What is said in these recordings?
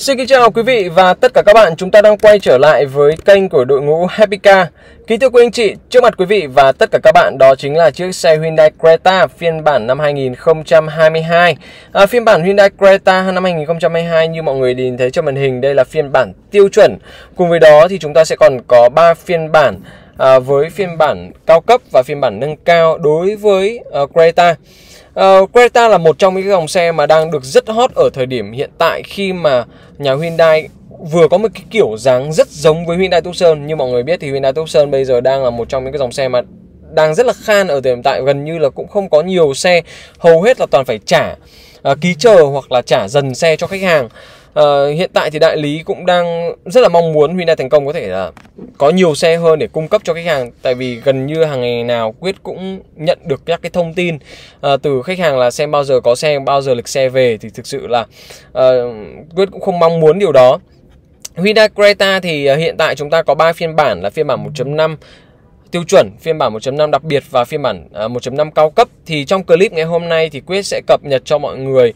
Xin kính chào quý vị và tất cả các bạn, chúng ta đang quay trở lại với kênh của đội ngũ Happy Car. Kính thưa quý anh chị, trước mặt quý vị và tất cả các bạn đó chính là chiếc xe Hyundai Creta phiên bản năm 2022. À, phiên bản Hyundai Creta năm 2022 như mọi người nhìn thấy trên màn hình đây là phiên bản tiêu chuẩn. Cùng với đó thì chúng ta sẽ còn có 3 phiên bản à, với phiên bản cao cấp và phiên bản nâng cao đối với uh, Creta. Ờ, uh, Creta là một trong những dòng xe mà đang được rất hot ở thời điểm hiện tại khi mà nhà Hyundai vừa có một cái kiểu dáng rất giống với Hyundai Tucson như mọi người biết thì Hyundai Tucson bây giờ đang là một trong những cái dòng xe mà đang rất là khan ở thời điểm tại gần như là cũng không có nhiều xe hầu hết là toàn phải trả uh, ký chờ hoặc là trả dần xe cho khách hàng Ờ, hiện tại thì đại lý cũng đang rất là mong muốn Hyundai thành công có thể là có nhiều xe hơn để cung cấp cho khách hàng tại vì gần như hàng ngày nào quyết cũng nhận được các cái thông tin uh, từ khách hàng là xem bao giờ có xe bao giờ lịch xe về thì thực sự là uh, quyết cũng không mong muốn điều đó Hyundai Creta thì hiện tại chúng ta có 3 phiên bản là phiên bản 1.5 tiêu chuẩn, phiên bản 1.5 đặc biệt và phiên bản 1.5 cao cấp thì trong clip ngày hôm nay thì Quyết sẽ cập nhật cho mọi người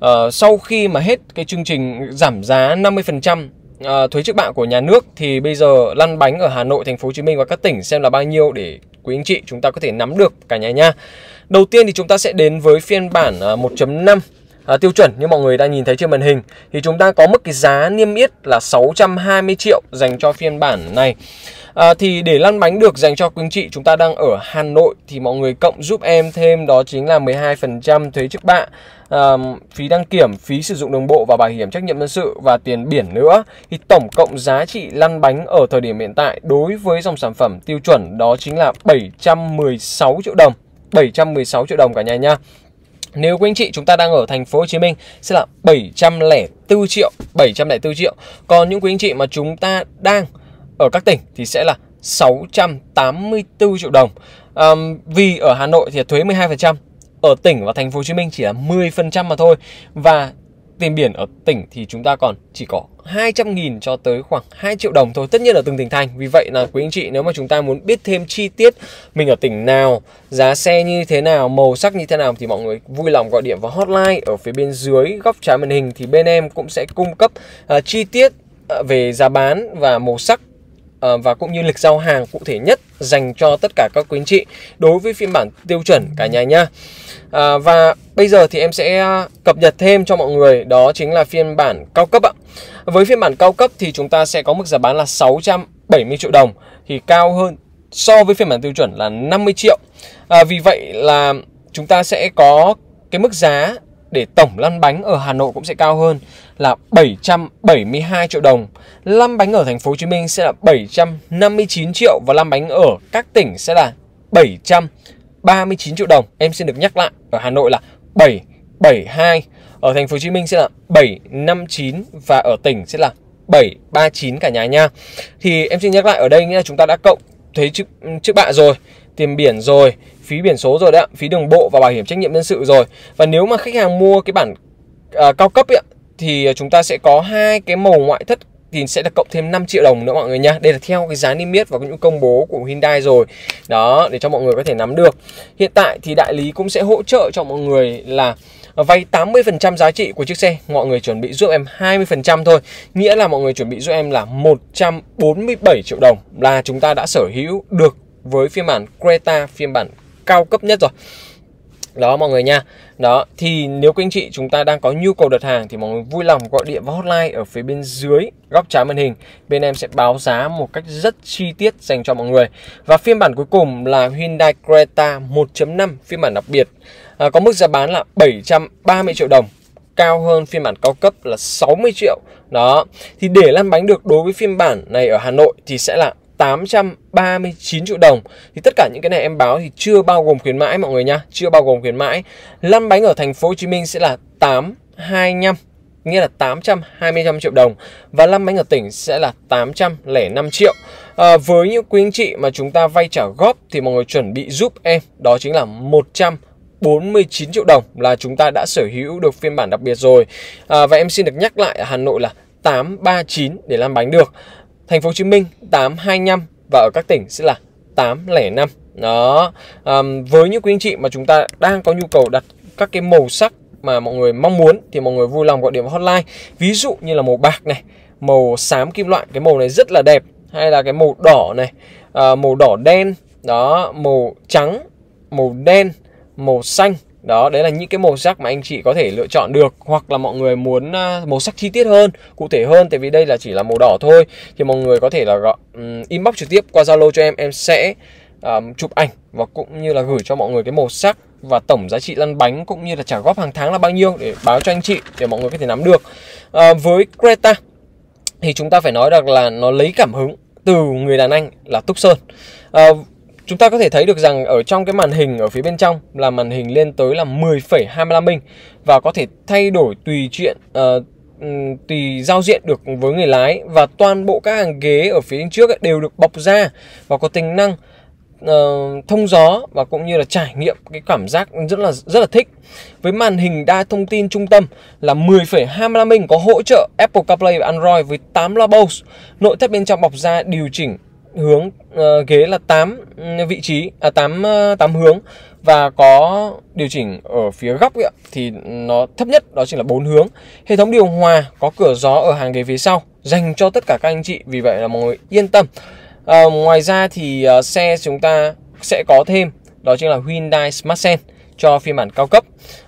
Ờ, sau khi mà hết cái chương trình giảm giá 50% uh, ờ, thuế trước bạ của nhà nước thì bây giờ lăn bánh ở Hà Nội, thành phố Hồ Chí Minh và các tỉnh xem là bao nhiêu để quý anh chị chúng ta có thể nắm được cả nhà nha. Đầu tiên thì chúng ta sẽ đến với phiên bản uh, ờ, 1.5 à, tiêu chuẩn như mọi người đang nhìn thấy trên màn hình thì chúng ta có mức cái giá niêm yết là 620 triệu dành cho phiên bản này à, thì để lăn bánh được dành cho quý anh chị chúng ta đang ở Hà Nội thì mọi người cộng giúp em thêm đó chính là 12% thuế trước bạ à, phí đăng kiểm phí sử dụng đường bộ và bảo hiểm trách nhiệm dân sự và tiền biển nữa thì tổng cộng giá trị lăn bánh ở thời điểm hiện tại đối với dòng sản phẩm tiêu chuẩn đó chính là 716 triệu đồng 716 triệu đồng cả nhà nha nếu quý anh chị chúng ta đang ở thành phố Hồ Chí Minh sẽ là 704 triệu, 704 triệu. Còn những quý anh chị mà chúng ta đang ở các tỉnh thì sẽ là 684 triệu đồng. À, vì ở Hà Nội thì thuế 12%, ở tỉnh và thành phố Hồ Chí Minh chỉ là 10% mà thôi và tiền biển ở tỉnh thì chúng ta còn chỉ có 200.000 cho tới khoảng 2 triệu đồng thôi tất nhiên ở từng tỉnh thành vì vậy là quý anh chị nếu mà chúng ta muốn biết thêm chi tiết mình ở tỉnh nào giá xe như thế nào màu sắc như thế nào thì mọi người vui lòng gọi điện vào hotline ở phía bên dưới góc trái màn hình thì bên em cũng sẽ cung cấp uh, chi tiết à, về giá bán và màu sắc à, và cũng như lịch giao hàng cụ thể nhất dành cho tất cả các quý anh chị đối với phiên bản tiêu chuẩn cả nhà nha à, và bây giờ thì em sẽ à, cập nhật thêm cho mọi người đó chính là phiên bản cao cấp ạ với phiên bản cao cấp thì chúng ta sẽ có mức giá bán là 670 triệu đồng thì cao hơn so với phiên bản tiêu chuẩn là 50 triệu à, vì vậy là chúng ta sẽ có cái mức giá để tổng lăn bánh ở Hà Nội cũng sẽ cao hơn là 772 triệu đồng. Lăn bánh ở thành phố Hồ Chí Minh sẽ là 759 triệu và lăn bánh ở các tỉnh sẽ là 700 39 triệu đồng. Em xin được nhắc lại ở Hà Nội là 772, ở thành phố Hồ Chí Minh sẽ là 759 và ở tỉnh sẽ là 739 cả nhà nha. Thì em xin nhắc lại ở đây nghĩa là chúng ta đã cộng thuế trước trước bạ rồi, tiền biển rồi, phí biển số rồi đấy phí đường bộ và bảo hiểm trách nhiệm dân sự rồi. Và nếu mà khách hàng mua cái bản à, cao cấp ấy, thì chúng ta sẽ có hai cái màu ngoại thất thì sẽ được cộng thêm 5 triệu đồng nữa mọi người nhá Đây là theo cái giá niêm yết và những công bố của Hyundai rồi Đó để cho mọi người có thể nắm được Hiện tại thì đại lý cũng sẽ hỗ trợ cho mọi người là à, vay 80% giá trị của chiếc xe Mọi người chuẩn bị giúp em 20% thôi Nghĩa là mọi người chuẩn bị giúp em là 147 triệu đồng Là chúng ta đã sở hữu được với phiên bản Creta phiên bản cao cấp nhất rồi đó mọi người nha đó thì nếu quý anh chị chúng ta đang có nhu cầu đặt hàng thì mọi người vui lòng gọi điện vào hotline ở phía bên dưới góc trái màn hình bên em sẽ báo giá một cách rất chi tiết dành cho mọi người và phiên bản cuối cùng là Hyundai Creta 1.5 phiên bản đặc biệt à, có mức giá bán là 730 triệu đồng cao hơn phiên bản cao cấp là 60 triệu đó thì để lăn bánh được đối với phiên bản này ở Hà Nội thì sẽ là 839 triệu đồng thì tất cả những cái này em báo thì chưa bao gồm khuyến mãi mọi người nha chưa bao gồm khuyến mãi lăn bánh ở thành phố Hồ Chí Minh sẽ là 825 nghĩa là 825 triệu đồng và lăn bánh ở tỉnh sẽ là 805 triệu à, với những quý anh chị mà chúng ta vay trả góp thì mọi người chuẩn bị giúp em đó chính là 100 49 triệu đồng là chúng ta đã sở hữu được phiên bản đặc biệt rồi à, Và em xin được nhắc lại ở Hà Nội là 839 để làm bánh được Thành phố Hồ Chí Minh 825 và ở các tỉnh sẽ là 805. Đó. À, với những quý anh chị mà chúng ta đang có nhu cầu đặt các cái màu sắc mà mọi người mong muốn thì mọi người vui lòng gọi điện hotline. Ví dụ như là màu bạc này, màu xám kim loại, cái màu này rất là đẹp hay là cái màu đỏ này, à, màu đỏ đen, đó, màu trắng, màu đen, màu xanh đó đấy là những cái màu sắc mà anh chị có thể lựa chọn được hoặc là mọi người muốn à, màu sắc chi tiết hơn cụ thể hơn tại vì đây là chỉ là màu đỏ thôi thì mọi người có thể là gọi um, inbox trực tiếp qua zalo cho em em sẽ um, chụp ảnh và cũng như là gửi cho mọi người cái màu sắc và tổng giá trị lăn bánh cũng như là trả góp hàng tháng là bao nhiêu để báo cho anh chị để mọi người có thể nắm được à, với Creta thì chúng ta phải nói rằng là nó lấy cảm hứng từ người đàn anh là Túc Sơn à, Chúng ta có thể thấy được rằng ở trong cái màn hình ở phía bên trong là màn hình lên tới là 10,25 inch và có thể thay đổi tùy chuyện uh, tùy giao diện được với người lái và toàn bộ các hàng ghế ở phía trước đều được bọc da và có tính năng uh, thông gió và cũng như là trải nghiệm cái cảm giác rất là rất là thích. Với màn hình đa thông tin trung tâm là 10,25 inch có hỗ trợ Apple CarPlay và Android với 8 loa Bose. Nội thất bên trong bọc da điều chỉnh hướng uh, ghế là 8 vị trí à 8 8 ờ, hướng và có điều chỉnh ở phía góc ấy, thì nó thấp nhất đó chính là 4 hướng. Hệ thống điều hòa có cửa gió ở hàng ghế phía sau dành cho tất cả các anh chị vì vậy là mọi người yên tâm. À, ngoài ra thì uh, xe chúng ta sẽ có thêm đó chính là Hyundai Smart Sense cho phiên bản cao cấp.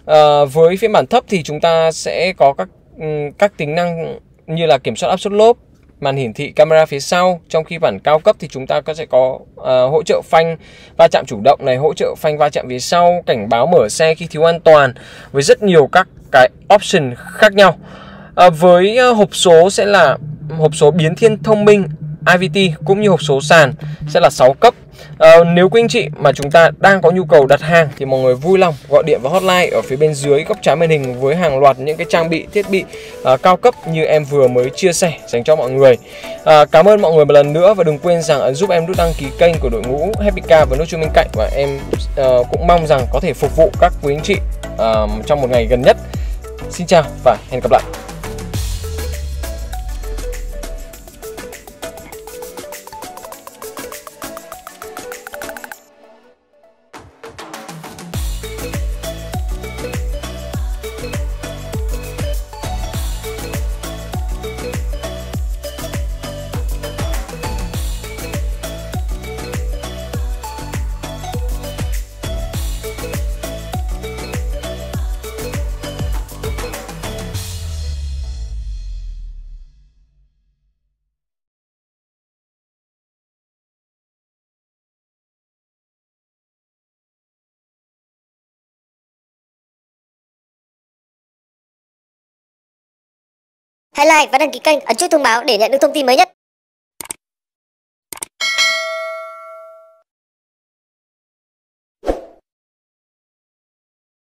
À, với phiên bản thấp thì chúng ta sẽ có các ừ, các tính năng như là kiểm soát áp suất lốp, màn hiển thị camera phía sau trong khi bản cao cấp thì chúng ta có sẽ có uh, hỗ trợ phanh va chạm chủ động này hỗ trợ phanh va chạm phía sau cảnh báo mở xe khi thiếu an toàn với rất nhiều các cái option khác nhau à, với ờ, hộp số sẽ là hộp số biến thiên thông minh IVT cũng như hộp số sàn sẽ là 6 cấp À, nếu quý anh chị mà chúng ta đang có nhu cầu đặt hàng thì mọi người vui lòng gọi điện vào hotline ở phía bên dưới góc trái màn hình với hàng loạt những cái trang bị thiết bị à, cao cấp như em vừa mới chia sẻ dành cho mọi người. À, cảm ơn mọi người một lần nữa và đừng quên rằng ấn giúp em nút đăng ký kênh của đội ngũ Happy Car và nút chuông bên cạnh và em à, cũng mong rằng có thể phục vụ các quý anh chị à, trong một ngày gần nhất. Xin chào và hẹn gặp lại. Hãy like và đăng ký kênh, ấn chuông thông báo để nhận được thông tin mới nhất.